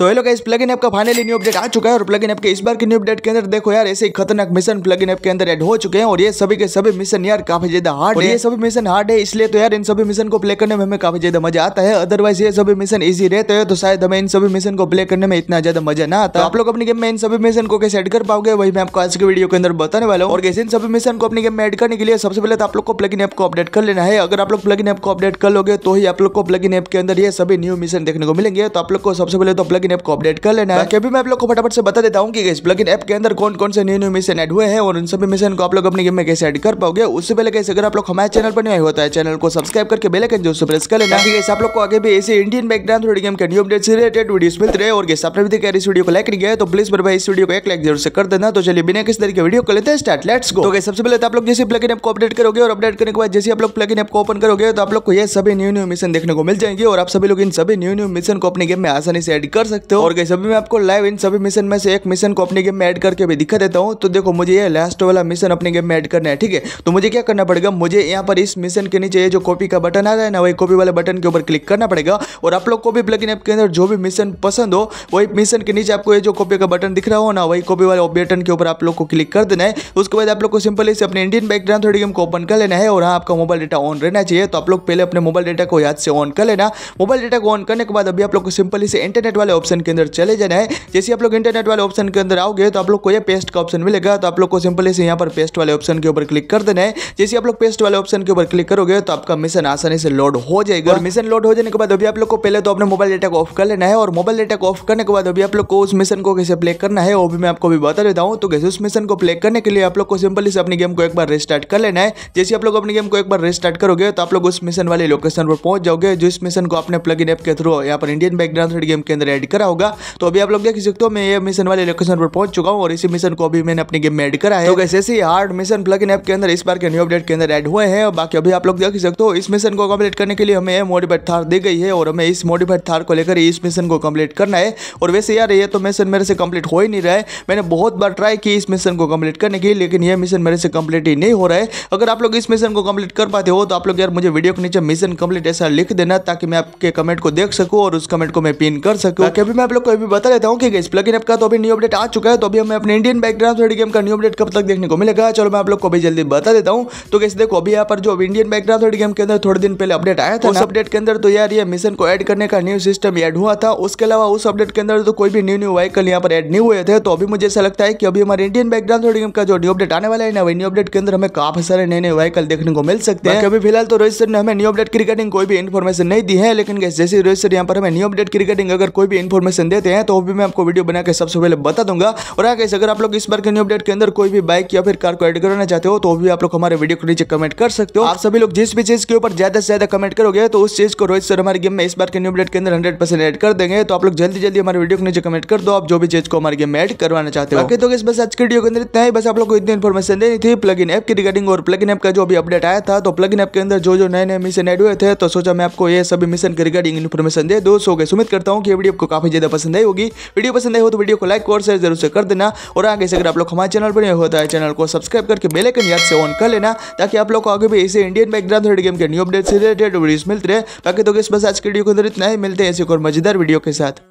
तो hello guys plug in का finally new update आ चुका है और प्लग इन के इस बार के न्यू अपडेट के अंदर देखो यार ऐसे खतरनाक मिशन प्लग इन के अंदर ऐड हो चुके हैं और ये सभी के सभी मिशन यार काफी ज्यादा हार्ड है ये सभी मिशन हार्ड है इसलिए तो यार इन सभी मिशन को प्ले करने में हमें काफी ज्यादा मजा आता है अदरवाइज ये सभी मिशन ईजी रहते हैं तो शायद हमें इन सभी मिशन को प्ले करने में इतना ज्यादा मजा ना आता तो आप लोग अपनी गेम में इन सभी मिशन को कैसे एड कर पाओगे वही मैं आपको आज के वीडियो के अंदर बताने वाला हूँ और कैसे इन सभी मिशन को अपनी गेम में एड करने के लिए सबसे पहले तो आप लोग को इन ऐप को अपडेट कर लेना है अगर आप लोग इन ऐप को अपडेट कर लोगे तो ही आप लोग को इन ऐप के अंदर ये सभी न्यू मिशन देखने को मिलेंगे तो आप लोग को सबसे पहले तो प्लग प्लगइन ऐप को अपडेट कर लेना है कभी मैं आप लोग को फटाफट से बता देता हूँ कि इस प्लगइन ऐप के अंदर कौन कौन से न्यू न्यू मिशन एड हुए हैं और उन सभी मिशन को आप लोग अपने गेम में कैसे एड कर पाओगे उससे पहले कैसे अगर आप लोग हमारे चैनल पर नहीं होता तो है चैनल को सब्सक्राइब करके बेल आइकन जो प्रेस कर लेना कैसे आप लोग को आगे भी ऐसे इंडियन बैकग्राउंड थोड़ी गेम के न्यू अपडेट से रिलेटेड वीडियो मिलते रहे और आपने भी देखा इस वीडियो को लाइक नहीं किया तो प्लीज मेरे भाई इस वीडियो को एक लाइक जरूर से कर देना तो चलिए बिना किसी तरीके वीडियो को लेते हैं स्टार्ट लेट्स गो तो सबसे पहले तो आप लोग जैसे प्लगइन ऐप को अपडेट करोगे और अपडेट करने के बाद जैसे आप लोग प्लगइन ऐप को ओपन करोगे तो आप लोग को ये सभी न्यू न्यू मिशन देखने को मिल जाएंगे और आप सभी लोग इन सभी न्यू न्यू मिशन को अपने गेम में आसानी से एड कर सकते सकते हो और गई अभी मैं आपको लाइव इन सभी मिशन में से एक मिशन को अपने गेम में ऐड करके भी दिखा देता हूँ तो देखो मुझे ये लास्ट वाला मिशन अपने गेम में ऐड करना है ठीक है तो मुझे क्या करना पड़ेगा मुझे यहाँ पर इस मिशन के नीचे जो कॉपी का बटन आ रहा है ना वही कॉपी वाले बटन के ऊपर क्लिक करना पड़ेगा और आप लोग को भी प्लग इन ऐप के अंदर जो भी मिशन पसंद हो वही मिशन के नीचे आपको ये जो कॉपी का बटन दिख रहा हो ना वही कॉपी वाले बटन के ऊपर आप लोग को क्लिक कर देना है उसके बाद आप लोग को सिंपल इसे अपने इंडियन बैकग्राउंड थोड़ी गेम को ओपन कर लेना है और हाँ आपका मोबाइल डेटा ऑन रहना चाहिए तो आप लोग पहले अपने मोबाइल डेटा को याद से ऑन कर लेना मोबाइल डेटा को ऑन करने के बाद अभी आप लोग को सिंपल इसे इंटरनेट वाले ऑप्शन के अंदर चले जाना है जैसे आप लोग इंटरनेट वाले ऑप्शन के अंदर आओगे तो आप लोग को यह पेस्ट का ऑप्शन मिलेगा तो आप लोग को सिंपल से यहाँ पर पेस्ट वाले ऑप्शन के ऊपर क्लिक कर देना है जैसे आप लोग पेस्ट वाले ऑप्शन के ऊपर क्लिक करोगे तो आपका मिशन आसानी से लोड हो जाएगा और मिशन हाँ। लोड हो जाने के बाद अभी आप लोग को पहले तो अपने मोबाइल डेटा को ऑफ कर लेना है और मोबाइल डेटा को ऑफ करने के बाद अभी आप लोग को उस मिशन को कैसे प्ले करना है वो भी मैं आपको भी बता देता हूँ तो कैसे उस मिशन को प्ले करने के लिए आप लोग को सिंपली से अपनी गेम को एक बार रिस्टार्ट कर लेना है जैसे आप लोग अपनी गेम को एक बार रिस्टार्ट करोगे तो आप लोग उस मिशन वाले लोकेशन पर पहुंच जाओगे जिस मिशन को अपने प्लग इन एप के थ्रू यहाँ पर इंडियन बैकग्राउंड गेम के अंदर एड करा होगा तो अभी आप लोग देख सकते हो मैं ये मिशन वाले लोकेशन पर पहुंच चुका हूँ और इसी मिशन को अभी मैंने अपने गेम में एड करा है तो कैसे ऐसे hard mission plug in app के अंदर इस बार के न्यू अपडेट के अंदर एड हुए हैं और बाकी अभी आप लोग देख सकते हो इस मिशन को कम्प्लीट करने के लिए हमें मोडिफाइड थार दी गई है और हमें इस मोडिफाइड थार को लेकर इस मिशन को कम्प्लीट करना है और वैसे यार ये तो मिशन मेरे से कम्प्लीट हो ही नहीं रहा है मैंने बहुत बार ट्राई की इस मिशन को कम्प्लीट करने की लेकिन यह मिशन मेरे से कम्प्लीट ही नहीं हो रहा है अगर आप लोग इस मिशन को कम्प्लीट कर पाते हो तो आप लोग यार मुझे वीडियो के नीचे मिशन कम्प्लीट ऐसा लिख देना ताकि मैं आपके कमेंट को देख सकूँ और उस कमेंट को मैं पिन कर सकूँ अभी मैं आप लोग को अभी बता देता हूँ कि इस प्लग का तो अभी न्यू अपडेट आ चुका है तो अभी हमें अपने इंडियन बैकग्राउंड थ्रेडी गेम का न्यू अपडेट कब तक देखने को मिलेगा चलो मैं आप लोग को भी जल्दी बता देता हूँ तो कैसे देखो अभी यहाँ पर जो इंडियन बैकग्राउंड थ्रेडी गेम के अंदर थोड़े दिन पहले अपडेट आया था उस अपडेट के अंदर तो यार ये मिशन को एड करने का न्यू सिस्टम एड हुआ था उसके अलावा उस अपडेट के अंदर तो कोई भी न्यू न्यू वाइकल यहाँ पर एड नहीं हुए थे तो अभी मुझे ऐसा लगता है कि अभी हमारे इंडियन बैकग्राउंड थोड़ी गेम का जो न्यू अपडेट आने वाला है ना वही न्यू अपडेट के अंदर हमें काफी सारे नए नए वाइकल देखने को मिल सकते हैं अभी फिलहाल तो रोहित सर ने हमें न्यू अपडेट की रिगार्डिंग कोई भी इन्फॉर्मेशन नहीं दी है लेकिन जैसे रोहित सर यहाँ पर हमें न्यू अपडेट की रिगार्डिंग अगर कोई भी इन्फॉर्मेशन देते हैं तो वो भी मैं आपको वीडियो बना के सबसे पहले बता दूंगा और आगे हाँ अगर आप लोग इस बार के न्यू अपडेट के अंदर कोई भी बाइक या फिर कार को एड कराना चाहते हो तो भी आप लोग हमारे वीडियो को नीचे कमेंट कर सकते हो आप सभी लोग जिस भी चीज के ऊपर ज्यादा से ज्यादा कमेंट करोगे तो उस चीज को रोहित सर हमारे गेम में इस बार के न्यू अपडेट के अंदर हंड्रेड परसेंट एड कर देंगे तो आप लोग जल्दी जल्दी हमारे वीडियो को नीचे कमेंट कर दो आप जो भी चीज को हमारे गेम में एड करवाना चाहते हो तो इस बस आज के वीडियो के अंदर इतना ही बस आप लोग को इतनी इन्फॉर्मेशन देनी थी प्लग इन ऐप की रिगार्डिंग और प्लग इन ऐप का जो भी अपडेट आया था तो प्लग इन ऐप के अंदर जो जो नए नए मिशन एड हुए थे तो सोचा मैं आपको ये सभी मिशन के रिगार्डिंग इन्फॉर्मेशन दे दो सो सुमित करता हूँ कि वीडियो आपको काफी काफ़ी ज़्यादा पसंद आई होगी वीडियो पसंद आई हो तो वीडियो को लाइक और शेयर जरूर से कर देना और आगे से अगर आप लोग हमारे चैनल पर नहीं होता तो है चैनल को सब्सक्राइब करके बेलाइकन याद से ऑन कर लेना ताकि आप लोग को आगे भी ऐसे इंडियन बैकग्राउंड गेम के न्यू अपडेट से रिलेटेड वीडियोज मिलते रहे बाकी तो इस बस आज के वीडियो को इतना ही मिलते हैं ऐसे और मजेदार वीडियो के साथ